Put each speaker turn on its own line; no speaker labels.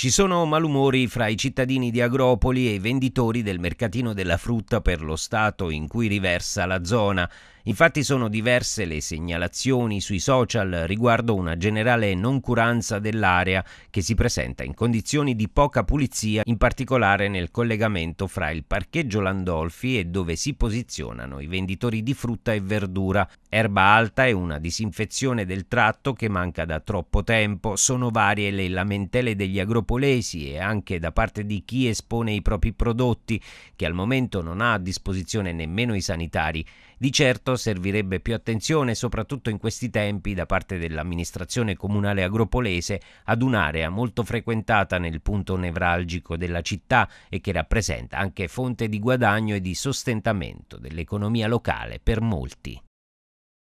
Ci sono malumori fra i cittadini di Agropoli e i venditori del mercatino della frutta per lo stato in cui riversa la zona Infatti sono diverse le segnalazioni sui social riguardo una generale noncuranza dell'area che si presenta in condizioni di poca pulizia, in particolare nel collegamento fra il parcheggio Landolfi e dove si posizionano i venditori di frutta e verdura. Erba alta e una disinfezione del tratto che manca da troppo tempo. Sono varie le lamentele degli agropolesi e anche da parte di chi espone i propri prodotti, che al momento non ha a disposizione nemmeno i sanitari. Di certo servirebbe più attenzione, soprattutto in questi tempi, da parte dell'amministrazione comunale agropolese ad un'area molto frequentata nel punto nevralgico della città e che rappresenta anche fonte di guadagno e di sostentamento dell'economia locale per molti.